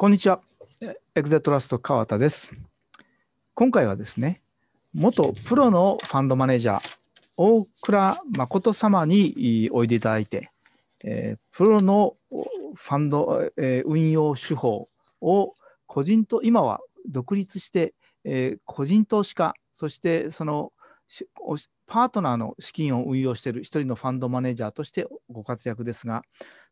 こんにちは。エグゼトラスト川田です。今回はですね、元プロのファンドマネージャー、大倉誠様においでいただいて、えー、プロのファンド、えー、運用手法を個人と今は独立して、えー、個人投資家、そしてそのパートナーの資金を運用している一人のファンドマネージャーとしてご活躍ですが、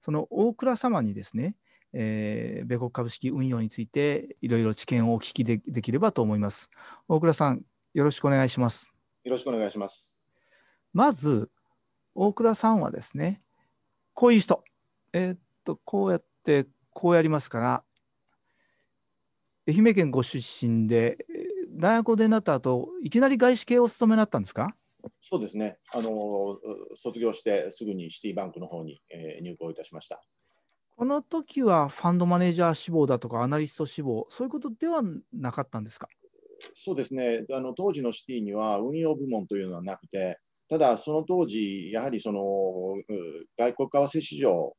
その大倉様にですね、えー、米国株式運用についていろいろ知見をお聞きでできればと思います。大倉さん、よろしくお願いします。よろしくお願いします。まず、大倉さんはですね、こういう人、えー、っと、こうやってこうやりますから、愛媛県ご出身で、大学でなった後、いきなり外資系を務めになったんですかそうですね、あの卒業してすぐにシティバンクの方に、えー、入校いたしました。この時はファンドマネージャー志望だとか、アナリスト志望、そういうことではなかったんですかそうですねあの、当時のシティには運用部門というのはなくて、ただ、その当時、やはりその外国為替市場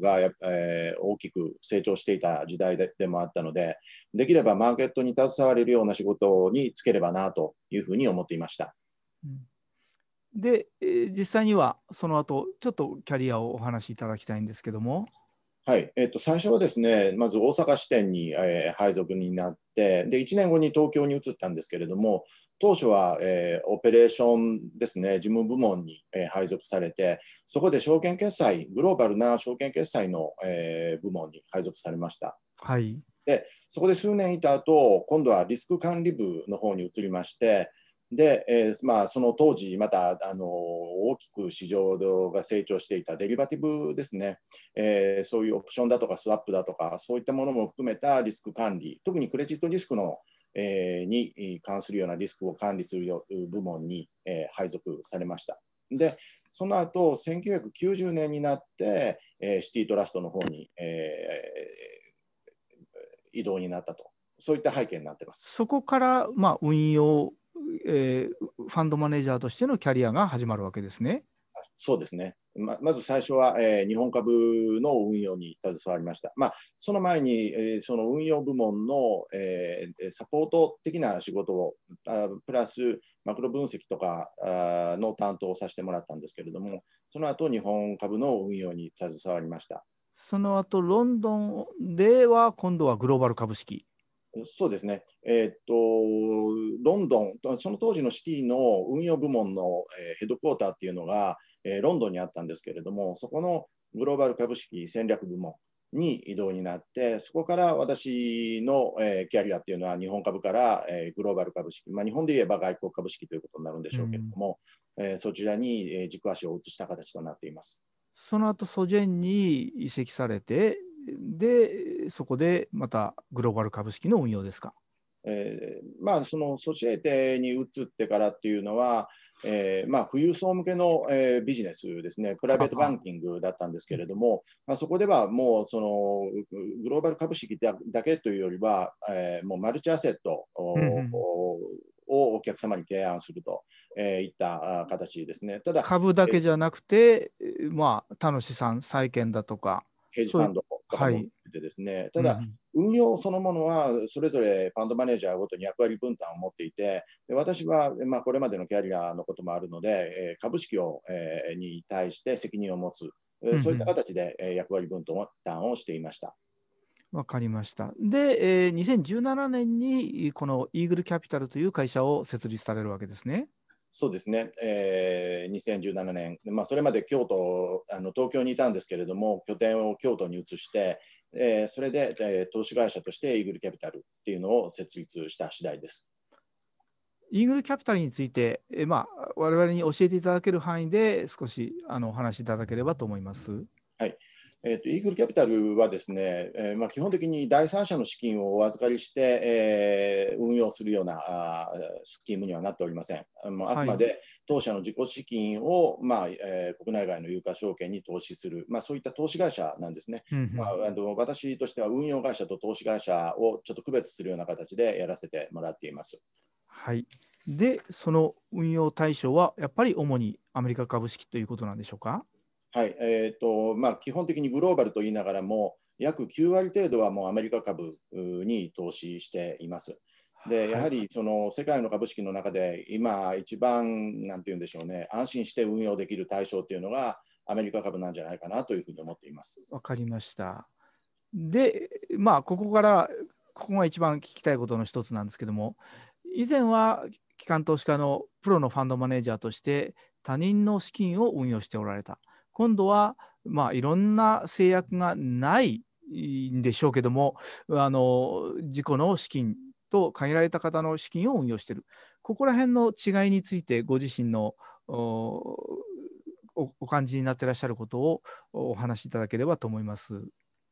が、えー、大きく成長していた時代でもあったので、できればマーケットに携われるような仕事につければなというふうに思っていました。で、えで、実際にはその後ちょっとキャリアをお話しいただきたいんですけども。はい、えっと、最初はですね、まず大阪支店に、えー、配属になって、で、1年後に東京に移ったんですけれども、当初は、えー、オペレーションですね、事務部門に、えー、配属されて、そこで証券決済、グローバルな証券決済の、えー、部門に配属されました。はい、でそこで数年いた後今度はリスク管理部の方に移りまして、で、えー、まあ、その当時、またあの大きく市場が成長していたデリバティブですね、えー、そういうオプションだとかスワップだとか、そういったものも含めたリスク管理、特にクレジットリスクの、えー、に関するようなリスクを管理する部門に、え配属されました。でその後1990年になって、えシティトラストの方に、え移動になったとそういった背景になってます。そこから、まあ、運用えー、ファンドマネージャーとしてのキャリアが始まるわけですね。そうですねままず最初は、えー、日本株の運用に携わりました、まあ、その前に、えー、その運用部門の、えー、サポート的な仕事をあプラスマクロ分析とかあの担当をさせてもらったんですけれどもその後日本株の運用に携わりましたその後ロンドンでは今度はグローバル株式そうですね、えー、っとロンドン、その当時のシティの運用部門の、えヘッドクォーターっていうのが、えー、ロンドンにあったんですけれども、そこのグローバル株式戦略部門に移動になって、そこから私の、えー、キャリアっていうのは、日本株から、えー、グローバル株式、まあ、日本で言えば外国株式ということになるんでしょうけれども、うん、えー、そちらに、え軸足を移した形となっています。その後ソジェンに移籍されて、で、そこでまたグローバル株式の運用ですか。えー、まあ、そのソシエテに移ってからっていうのは、えーまあ、富裕層向けの、えー、ビジネスですね、プライベートバンキングだったんですけれども、まあ、そこではもうそのグローバル株式だけというよりは、えー、もうマルチアセットをうん、をお客様に提案すると、えー、いった形ですね。ただ株だけじゃなくて、えー、まあ、他の資産、債券だとか。ヘッジファンド方もてですね、はい、ただ、運用そのものはそれぞれファンドマネージャーごとに役割分担を持っていて、で私は、まあ、これまでのキャリアのこともあるので、え株式を、えに対して責任を持つ、えん、そういった形で、え役割分担をしていました。わかりました。で、えー、2017年にこのイーグルキャピタルという会社を設立されるわけですね。そうですね、えー、2017年、まあ、それまで京都あの東京にいたんですけれども拠点を京都に移して、えー、それで、えー、投資会社としてイーグルキャピタルっていうのを設立した次第です。イーグルキャピタルについて、えー、まあ、我々に教えていただける範囲で少しあのお話しいただければと思います。はい、えーと、イーグルキャピタルはですね、えー、まあ、基本的に第三者の資金をお預かりして、えー、運用するようなあスキームにはなっておりません。あくまで当社の自己資金を、まあえー、国内外の有価証券に投資する、まあ、そういった投資会社なんですね、うんうん、まあ、あの。私としては運用会社と投資会社をちょっと区別するような形でやらせてもらっています。はいで、その運用対象はやっぱり主にアメリカ株式ということなんでしょうか。はいえーとまあ、基本的にグローバルと言いながらも、約9割程度はもうアメリカ株に投資しています。でやはりその世界の株式の中で今一番なんて言うんでしょうね安心して運用できる対象っていうのがアメリカ株なんじゃないかなというふうに思っています。わかりました。でまあここからここが一番聞きたいことの一つなんですけども以前は機関投資家のプロのファンドマネージャーとして他人の資金を運用しておられた。今度は、まあ、いろんな制約がないんでしょうけどもあの自己の資金と限られた方の資金を運用しているここら辺の違いについてご自身のお感じになってらっしゃることをお話しいただければと思います。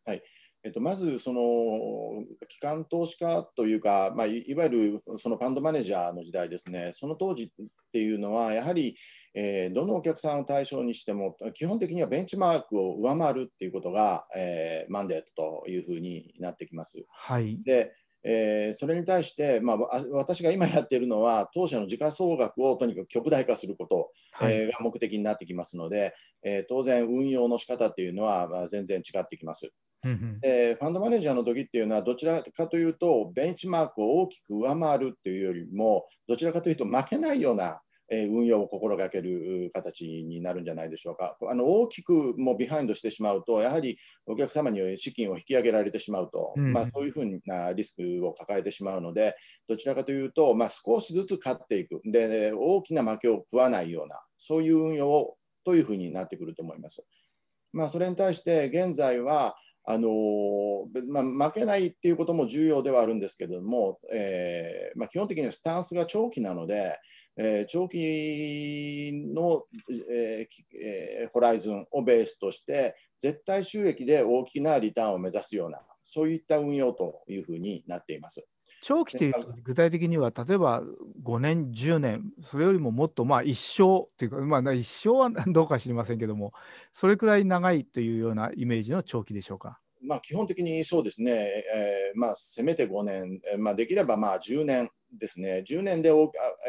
はいえっと、まずその機関投資家というか、まあ、いわゆるそのファンドマネージャーの時代ですね、その当時っていうのは、やはり、えー、どのお客さんを対象にしても、基本的にはベンチマークを上回るっていうことが、えー、マンデートというふうになってきます。はい、でえー、それに対して、まあ、私が今やっているのは当社の時価総額をとにかく極大化すること、えが目的になってきますので、えー、当然運用の仕方っていうのは、まあ、全然違ってきます。うんうん、えー、ファンドマネージャーの時っていうのはどちらかというとベンチマークを大きく上回るっていうよりもどちらかというと負けないようなえ運用を心がける形になるんじゃないでしょうか。あの大きくもうビハインドしてしまうと、やはりお客様に資金を引き上げられてしまうと、うん、まあ、そういうふうなリスクを抱えてしまうので、どちらかというと、まあ、少しずつ勝っていくで、大きな負けを食わないような、そういう運用をというふうになってくると思います。まあ、それに対して現在はあのまあ、負けないっていうことも重要ではあるんですけれども、えー、まあ、基本的にはスタンスが長期なので、えー、長期の、ええー、ホライズンをベースとして絶対収益で大きなリターンを目指すようなそういった運用というふうになっています。長期というと具体的には例えば5年10年それよりももっとまあ一生というか、まあ、一生は どうか知りませんけどもそれくらい長いというようなイメージの長期でしょうか。まあ、基本的にそうですね、えーまあ、せめて5年、えーまあ、できればまあ10年ですね、10年で、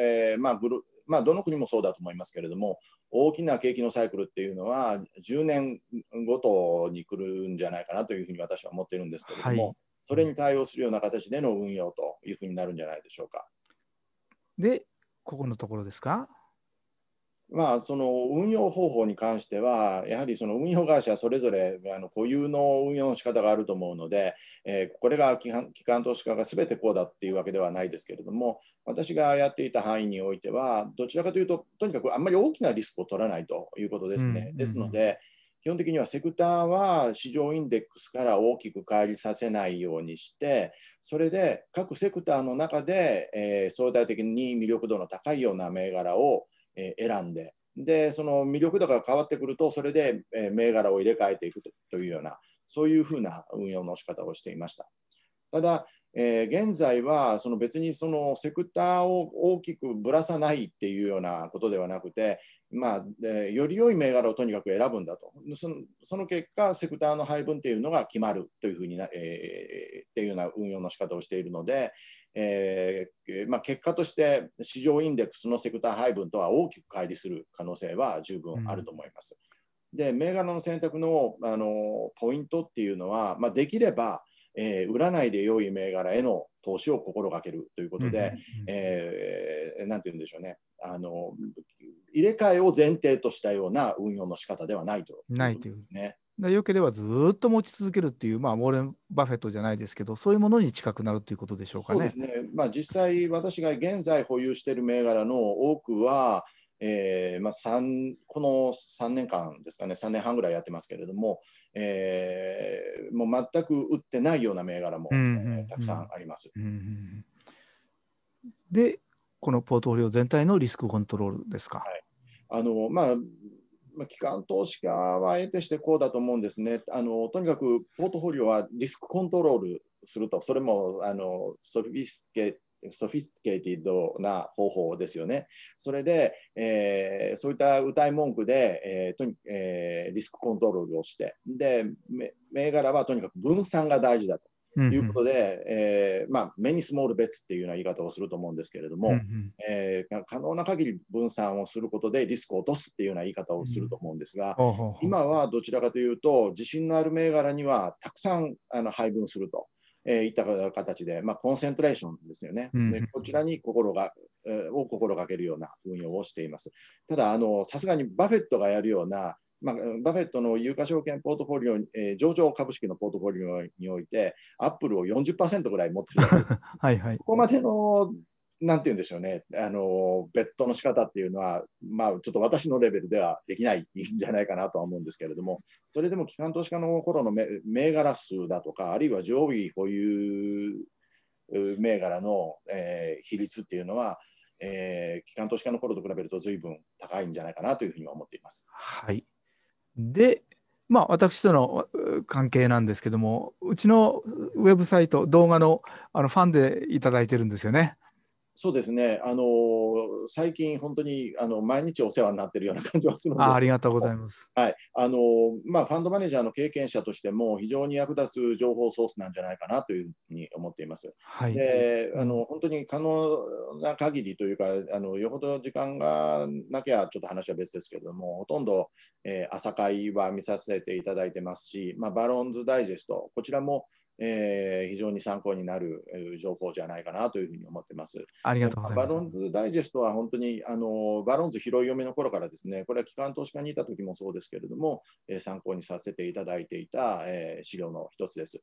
えーまあグルまあ、どの国もそうだと思いますけれども、大きな景気のサイクルっていうのは、10年ごとに来るんじゃないかなというふうに私は思っているんですけれども。はいそれに対応するような形での運用というふうになるんじゃないでしょうか。で、ここのところですか。まあ、その運用方法に関しては、やはりその運用会社それぞれあの固有の運用の仕方があると思うので、えー、これが機関投資家がすべてこうだっていうわけではないですけれども、私がやっていた範囲においては、どちらかというと、とにかくあんまり大きなリスクを取らないということですね。ですので、基本的にはセクターは市場インデックスから大きく乖離させないようにして、それで各セクターの中で、えー、相対的に魅力度の高いような銘柄を、えー、選んで、でその魅力度が変わってくると、それで、えー、銘柄を入れ替えていくというような、そういうふうな運用の仕方をしていました。ただ、えー、現在はその別にそのセクターを大きくぶらさないっていうようなことではなくて、まあでより良い銘柄をとにかく選ぶんだとその、その結果、セクターの配分というのが決まるというふうにな、えー、っていうような運用の仕方をしているので、えーまあ、結果として市場インデックスのセクター配分とは大きく乖離する可能性は十分あると思います。うん、で、銘柄の選択のあのポイントっていうのは、まあ、できれば、えー、売らないで良い銘柄への投資を心がけるということで、ううんえー、なんて言うんでしょうね、あの入れ替えを前提としたような運用の仕方ではないと、ね、ないというですね。よければずっと持ち続けるっていう、まあ、ウォーレン・バフェットじゃないですけど、そういうものに近くなるということでしょうかね。そうですねまあ、実際、私が現在保有している銘柄の多くは、えーまあこの3年間ですかね、3年半ぐらいやってますけれども、えー、もう全く売ってないような銘柄も、うんうんうん、たくさんあります。うんうん、でこのポートフォリオ全体のリスクコントロールですか。はい、あのまあ機関投資家はえてしてこうだと思うんですね。あのとにかくポートフォリオはリスクコントロールすると、それもあのソフィスケソフィスケティドな方法ですよね。それで、えー、そういった歌い文句で、えーとにえー、リスクコントロールをして、で、銘柄はとにかく分散が大事だと。いうことで、うえー、まあ、目にスモール別っていうような言い方をすると思うんですけれども、えー、可能な限り分散をすることでリスクを落とすっていうような言い方をすると思うんですが、今はどちらかというと、自信のある銘柄にはたくさんあの配分すると。えー、いった形で、まあ、コンセントレーションですよね。でこちらに心が、えを心がけるような運用をしています。ただ、さすがにバフェットがやるようなまあ、バフェットの有価証券ポートフォリオ、えー、上場株式のポートフォリオにおいて、アップルを40%ぐらい持ってる はい、はい、ここまでの、なんて言うんでしょうね、あのベッドの仕方っていうのは、まあ、ちょっと私のレベルではできないんじゃないかなとは思うんですけれども、それでも機関投資家の頃の銘柄数だとか、あるいは上位保有銘柄の、えー、比率っていうのは、えー、機関投資家の頃と比べると随分高いんじゃないかなというふうに思っています。はいで、まあ、私との関係なんですけども、うちのウェブサイト、動画のあのファンでいただいてるんですよね。そうですね、あの最近、本当にあの毎日お世話になってるような感じはするんですありがとうございます、はいあのまあ、ファンドマネージャーの経験者としても、非常に役立つ情報ソースなんじゃないかなというふうに思っています。はい、であの本当に可能な限りというかあの、よほど時間がなきゃちょっと話は別ですけれども、ほとんど、えー、朝会は見させていただいてますし、まあ、バロンズダイジェスト、こちらもえー、非常に参考になる情報じゃないかなというふうに思ってます。ありがとうございます。バロンズダイジェストは本当にあのバロンズ拾い読みの頃からですね、これは機関投資家にいた時もそうですけれども、えー、参考にさせていただいていた、えー、資料の一つです。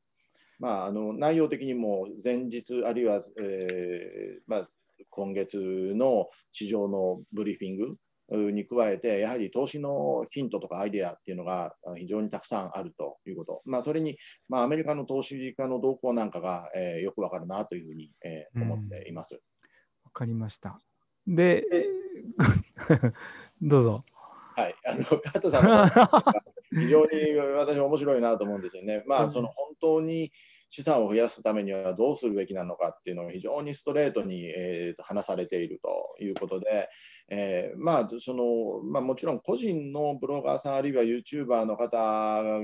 まあ、あの内容的にも前日あるいは、えーまあ、今月の市場のブリーフィングに加えて、やはり投資のヒントとかアイデアっていうのが非常にたくさんあるということ、まあ、それに、まあ、アメリカの投資家の動向なんかが、えー、よくわかるなというふうに、えー、思っています。わ、かりました。で、どうぞ。はい、あの加藤さん非常に私面白いなと思うんですよね。まあ、その当に資産を増やすためにはどうするべきなのかっていうのを非常にストレートに、えー、話されているということで、えー、まあそのまあ、もちろん個人のブロガーさんあるいは YouTuber の方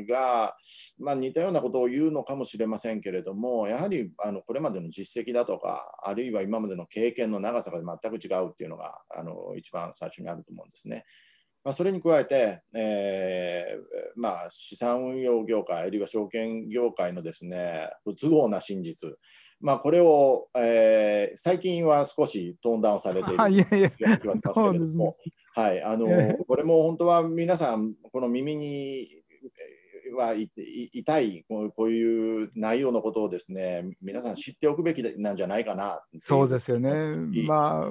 が、まあ、似たようなことを言うのかもしれませんけれどもやはりあのこれまでの実績だとかあるいは今までの経験の長さが全く違うっていうのがあの一番最初にあると思うんですね。まあ、それに加えて、えーまあ、資産運用業界あるいは証券業界のですね不都合な真実、まあ、これを、えー、最近は少しトーンダウンされているという気はしますけれども、はい、あのこれも本当は皆さんこの耳にはい痛いこう、こういう内容のことをですね、皆さん知っておくべきなんじゃないかなそうですよね、まあ、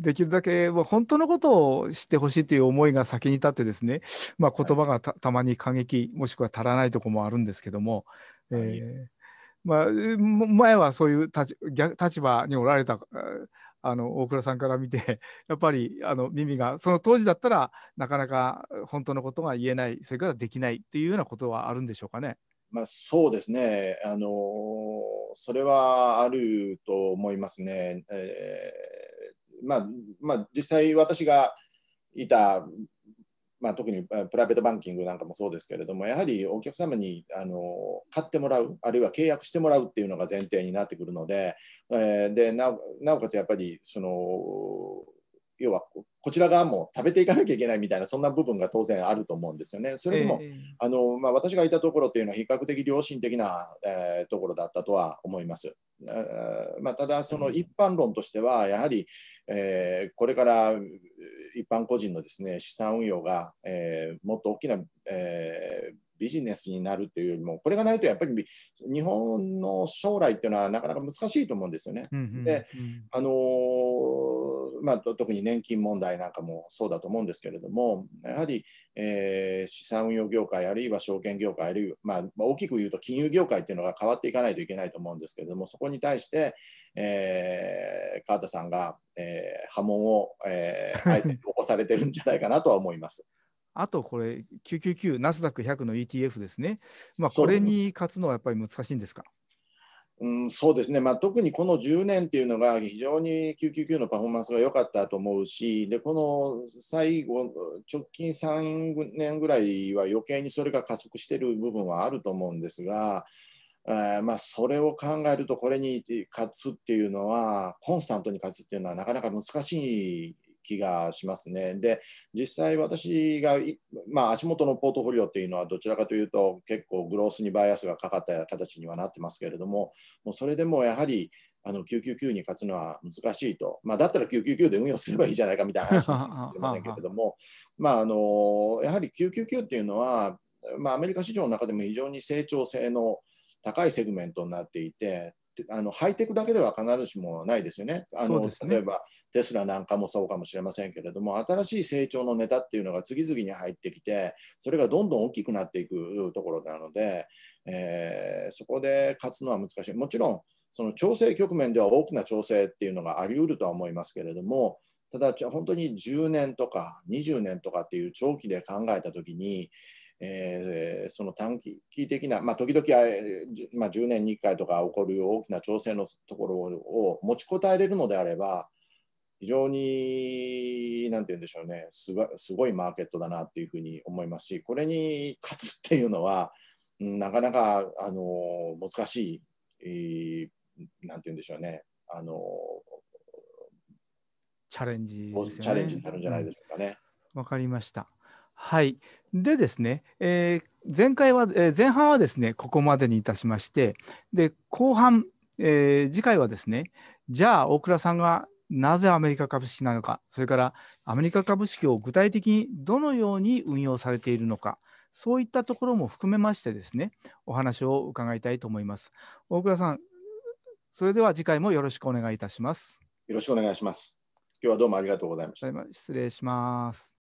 できるだけ、本当のことを知ってほしいという思いが先に立ってですね、まあ言葉がたたまに過激、もしくは足らないとこもあるんですけども。はい、えーまあ、前はそういう立場におられたあの大倉さんから見て やっぱりあの耳がその当時だったらなかなか本当のことが言えないそれからできないっていうようなことはあるんでしょうかね。まあ、そうですね、あのそれはあると思いますね。えーまあまあ、実際私がいたまあ、特にプライベートバンキングなんかもそうですけれども、やはりお客様にあの買ってもらう、あるいは契約してもらうっていうのが前提になってくるので、えー、でなおかつやっぱりその、要はこちら側も食べていかなきゃいけないみたいなそんな部分が当然あると思うんですよね。それでも、えー、あのまあ、私がいたところっていうのは比較的良心的な、えー、ところだったとは思います。まあ、ただその一般論としてはやはり、えー、これから一般個人のですね資産運用が、えー、もっと大きな、えー、ビジネスになるというよりも、これがないとやっぱり日本の将来っていうのはなかなか難しいと思うんですよね。うんうんうん、で、あのー、まあ、特に年金問題なんかもそうだと思うんですけれども、やはり、えー、資産運用業界、あるいは証券業界、あるいは、まあ、大きく言うと金融業界っていうのが変わっていかないといけないと思うんですけれども、そこに対して、えー、川田さんが、えー、波紋を、えー、あえて起こされてるんじゃないかなとは思います。あとこれ、999、ナスダック100の ETF ですね、まあ、これに勝つのはやっぱり難しいんですか。うん、そうですね、まあ、特にこの10年っていうのが非常に999のパフォーマンスが良かったと思うしでこの最後直近3年ぐらいは余計にそれが加速している部分はあると思うんですが、えー、まあ、それを考えるとこれに勝つっていうのはコンスタントに勝つっていうのはなかなか難しい気がしますね。で、実際私が、まあ、足元のポートフォリオっていうのはどちらかというと結構グロースにバイアスがかかった形にはなってますけれども、もうそれでもやはりあの999に勝つのは難しいと、まあ、だったら999で運用すればいいじゃないかみたいな話になってませんけれども、まあ、あのやはり999っていうのは、まあ、アメリカ市場の中でも非常に成長性の高いセグメントになっていて、あのハイテクだけでは必ずしもないですよねあの、ね、例えばテスラなんかもそうかもしれませんけれども新しい成長のネタっていうのが次々に入ってきてそれがどんどん大きくなっていくところなので、えー、そこで勝つのは難しいもちろんその調整局面では大きな調整っていうのがあり得るとは思いますけれどもただ本当に10年とか20年とかっていう長期で考えた時にえー、その短期的な、まあ、時々、まあ、10年に1回とか起こる大きな調整のところを持ちこたえれるのであれば、非常に、なんて言うんでしょうねすご、すごいマーケットだなっていうふうに思いますし、これに勝つっていうのは、なかなかあの難しい、なんて言うんでしょうね、あのチャレンジ、ね、チャレンジになるんじゃないでしょうかね。わ、うん、かりました。はい。でですね、えー、前回は、えー、前半はですね、ここまでにいたしまして、で、後半、えー、次回はですね、じゃあ、大倉さんがなぜアメリカ株式なのか、それからアメリカ株式を具体的にどのように運用されているのか、そういったところも含めましてですね、お話を伺いたいと思います。大倉さん、それでは次回もよろしくお願いいたします。よろしくお願いします。今日はどうもありがとうございました。失礼します。